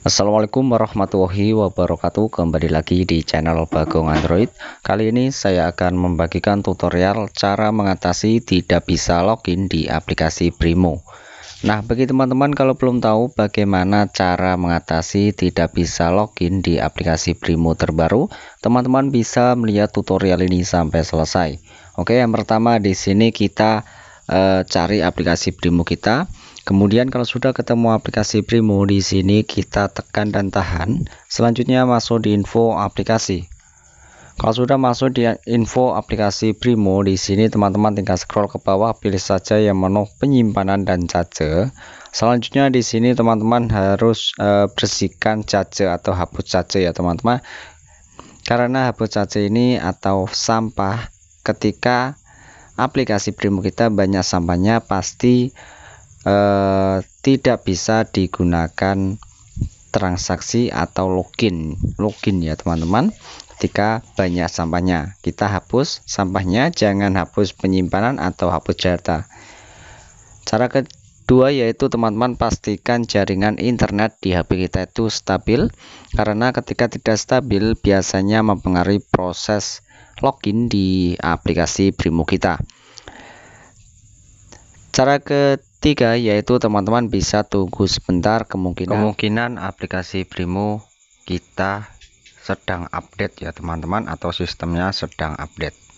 Assalamualaikum warahmatullahi wabarakatuh Kembali lagi di channel Bagong Android Kali ini saya akan membagikan tutorial cara mengatasi tidak bisa login di aplikasi Brimo Nah bagi teman-teman kalau belum tahu bagaimana cara mengatasi tidak bisa login di aplikasi Brimo terbaru Teman-teman bisa melihat tutorial ini sampai selesai Oke yang pertama di sini kita e, cari aplikasi Brimo kita Kemudian kalau sudah ketemu aplikasi Primo di sini kita tekan dan tahan. Selanjutnya masuk di info aplikasi. Kalau sudah masuk di info aplikasi Primo di sini teman-teman tinggal scroll ke bawah pilih saja yang menu penyimpanan dan charge. Selanjutnya di sini teman-teman harus e, bersihkan charge atau hapus charge ya teman-teman. Karena hapus charge ini atau sampah ketika aplikasi Primo kita banyak sampahnya pasti eh, tidak bisa digunakan transaksi atau login login ya teman-teman ketika banyak sampahnya kita hapus sampahnya jangan hapus penyimpanan atau hapus data cara kedua yaitu teman-teman pastikan jaringan internet di HP kita itu stabil karena ketika tidak stabil biasanya mempengaruhi proses login di aplikasi Brimo kita cara ke Tiga, yaitu teman-teman bisa tunggu sebentar kemungkinan kemungkinan aplikasi Brimo kita sedang update ya teman-teman atau sistemnya sedang update.